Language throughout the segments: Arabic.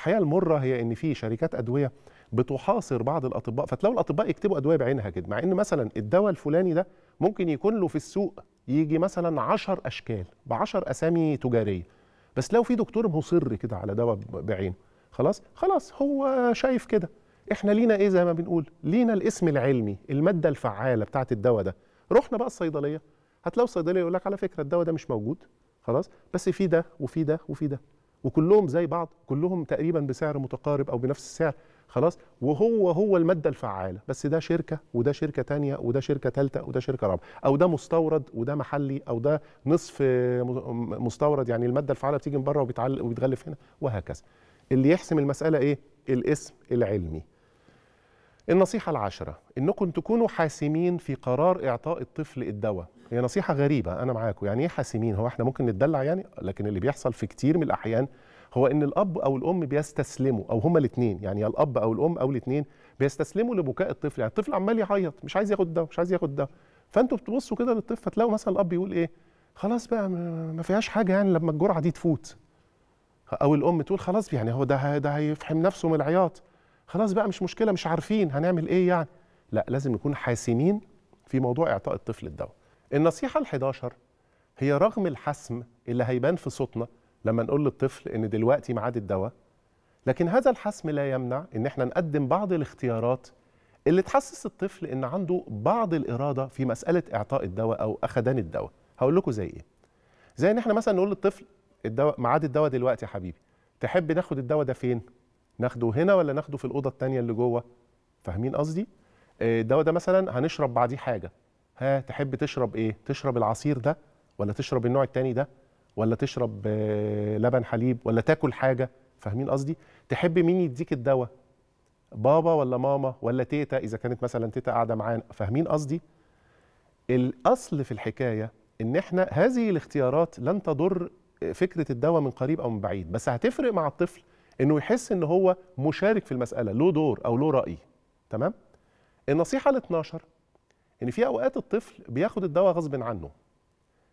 الحقيقه المره هي ان في شركات ادويه بتحاصر بعض الاطباء فتلاقوا الاطباء يكتبوا ادويه بعينها كده مع ان مثلا الدواء الفلاني ده ممكن يكون له في السوق يجي مثلا 10 اشكال ب 10 اسامي تجاريه بس لو في دكتور مصر كده على دواء بعينه خلاص خلاص هو شايف كده احنا لينا ايه زي ما بنقول لينا الاسم العلمي الماده الفعاله بتاعه الدواء ده رحنا بقى الصيدليه هتلاقوا الصيدليه يقول لك على فكره الدواء ده مش موجود خلاص بس في ده وفي ده وفي ده وكلهم زي بعض كلهم تقريبا بسعر متقارب او بنفس السعر خلاص وهو هو الماده الفعاله بس ده شركه وده شركه تانية وده شركه ثالثه وده شركه رابعه او ده مستورد وده محلي او ده نصف مستورد يعني الماده الفعاله بتيجي من بره وبيتعلق وبيتغلف هنا وهكذا اللي يحسم المساله ايه الاسم العلمي النصيحه العاشره انكم تكونوا حاسمين في قرار اعطاء الطفل الدواء هي نصيحه غريبه انا معاكم يعني ايه حاسمين هو احنا ممكن نتدلع يعني لكن اللي بيحصل في كتير من الاحيان هو ان الاب او الام بيستسلموا او هما الاتنين يعني يا الاب او الام او الاتنين بيستسلموا لبكاء الطفل يعني الطفل عمال يعيط مش عايز ياخد ده مش عايز ياخد ده فانتوا بتبصوا كده للطفل فتلاقوا مثلا الاب يقول ايه خلاص بقى ما فيهاش حاجه يعني لما الجرعه دي تفوت او الام تقول خلاص يعني هو ده ده هيفحم نفسه من العياط خلاص بقى مش مشكله مش عارفين هنعمل ايه يعني لا لازم نكون حاسمين في موضوع اعطاء الطفل الدواء النصيحة ال11 هي رغم الحسم اللي هيبان في صوتنا لما نقول للطفل ان دلوقتي ميعاد الدواء لكن هذا الحسم لا يمنع ان احنا نقدم بعض الاختيارات اللي تحسس الطفل ان عنده بعض الاراده في مساله اعطاء الدواء او اخذان الدواء هقول لكم زي ايه زي ان احنا مثلا نقول للطفل الدواء ميعاد الدواء دلوقتي يا حبيبي تحب ناخد الدواء ده فين ناخده هنا ولا ناخده في الاوضه الثانيه اللي جوه فاهمين قصدي آه، الدواء ده مثلا هنشرب بعديه حاجه ها تحب تشرب ايه تشرب العصير ده ولا تشرب النوع التاني ده ولا تشرب آه، لبن حليب ولا تاكل حاجه فاهمين قصدي تحب مين يديك الدواء بابا ولا ماما ولا تيتا اذا كانت مثلا تيتا قاعده معانا فاهمين قصدي الاصل في الحكايه ان احنا هذه الاختيارات لن تضر آه، فكره الدواء من قريب او من بعيد بس هتفرق مع الطفل انه يحس ان هو مشارك في المساله له دور او له راي تمام النصيحه ال 12 يعني في اوقات الطفل بياخد الدواء غصب عنه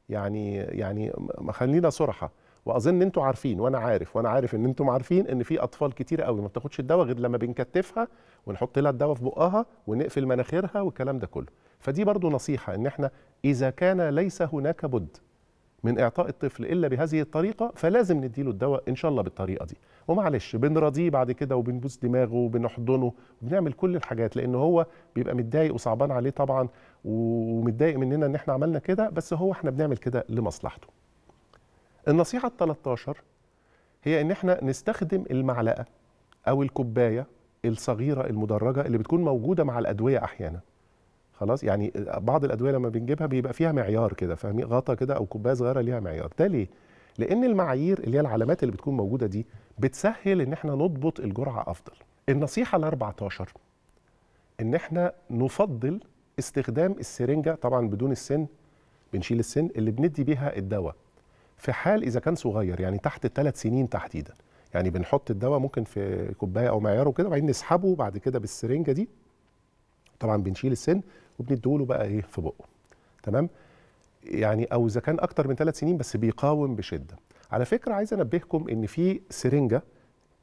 يعني يعني خلينا صراحه واظن انتوا عارفين وانا عارف وانا عارف ان انتم عارفين ان في اطفال كتير قوي ما بتاخدش الدواء غير لما بنكتفها ونحط لها الدواء في بقها ونقفل مناخيرها والكلام ده كله فدي برضو نصيحه ان احنا اذا كان ليس هناك بد من اعطاء الطفل الا بهذه الطريقه فلازم نديله الدواء ان شاء الله بالطريقه دي ومعلش بنراضيه بعد كده وبنبوس دماغه وبنحضنه وبنعمل كل الحاجات لان هو بيبقى متضايق وصعبان عليه طبعا ومتضايق مننا ان احنا عملنا كده بس هو احنا بنعمل كده لمصلحته النصيحه ال 13 هي ان احنا نستخدم المعلقه او الكوبايه الصغيره المدرجه اللي بتكون موجوده مع الادويه احيانا خلاص يعني بعض الادويه لما بنجيبها بيبقى فيها معيار كده فاهمين غطا كده او كوبايه صغيره ليها معيار ده ليه لان المعايير اللي هي العلامات اللي بتكون موجوده دي بتسهل ان احنا نضبط الجرعه افضل النصيحه ال14 ان احنا نفضل استخدام السرنجه طبعا بدون السن بنشيل السن اللي بندي بيها الدواء في حال اذا كان صغير يعني تحت الثلاث سنين تحديدا يعني بنحط الدواء ممكن في كوبايه او معيار وكده وبعدين نسحبه بعد كده بالسرنجه دي طبعا بنشيل السن وبنديهوله بقى ايه في بقه تمام يعني او اذا كان اكتر من ثلاث سنين بس بيقاوم بشده على فكره عايز انبهكم ان في سرنجه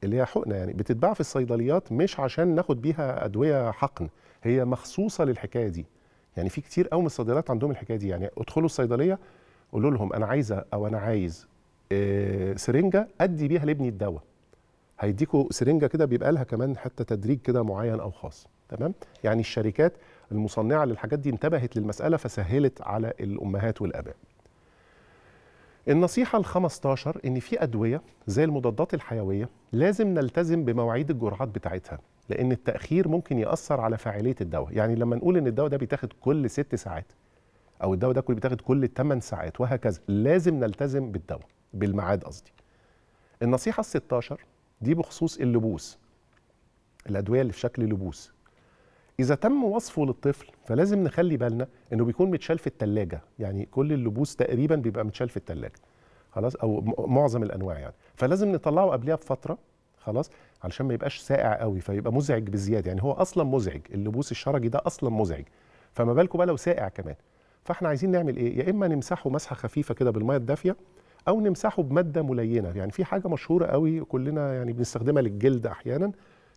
اللي هي حقنه يعني بتتباع في الصيدليات مش عشان ناخد بيها ادويه حقن هي مخصوصه للحكايه دي يعني في كتير قوي من الصيدليات عندهم الحكايه دي يعني ادخلوا الصيدليه قولوا لهم انا عايزه او انا عايز آه، سرنجه ادي بيها لابني الدواء هيديكوا سرنجه كده بيبقى لها كمان حتى تدريج كده معين او خاص تمام يعني الشركات المصنعه للحاجات دي انتبهت للمساله فسهلت على الامهات والاباء النصيحة ال15 إن في أدوية زي المضادات الحيوية لازم نلتزم بمواعيد الجرعات بتاعتها لأن التأخير ممكن يأثر على فاعلية الدواء، يعني لما نقول إن الدواء ده بيتاخد كل ست ساعات أو الدواء ده كل بيتاخد كل 8 ساعات وهكذا، لازم نلتزم بالدواء بالميعاد قصدي. النصيحة ال16 دي بخصوص اللبوس الادويه اللي في شكل لبوس اذا تم وصفه للطفل فلازم نخلي بالنا انه بيكون متشال في الثلاجه يعني كل اللبوس تقريبا بيبقى متشال في الثلاجه خلاص او معظم الانواع يعني فلازم نطلعه قبلها بفتره خلاص علشان ما يبقاش ساقع قوي فيبقى مزعج بزياده يعني هو اصلا مزعج اللبوس الشرجي ده اصلا مزعج فما بالكم بقى لو ساقع كمان فاحنا عايزين نعمل ايه يا اما نمسحه مسحه خفيفه كده بالميه الدافيه او نمسحه بماده ملينه يعني في حاجه مشهوره قوي كلنا يعني بنستخدمها للجلد احيانا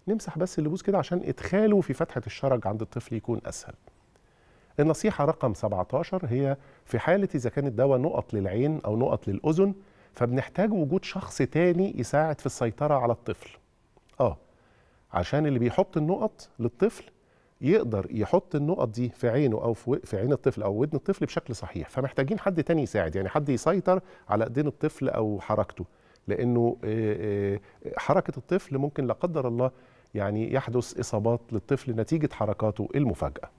نمسح بس اللبوس كده عشان ادخاله في فتحه الشرج عند الطفل يكون اسهل النصيحه رقم 17 هي في حاله اذا كان الدواء نقط للعين او نقط للاذن فبنحتاج وجود شخص تاني يساعد في السيطره على الطفل اه عشان اللي بيحط النقط للطفل يقدر يحط النقط دي في عينه او في عين الطفل او ودن الطفل بشكل صحيح فمحتاجين حد تاني يساعد يعني حد يسيطر على ايدين الطفل او حركته لانه حركه الطفل ممكن لا قدر الله يعني يحدث اصابات للطفل نتيجه حركاته المفاجئه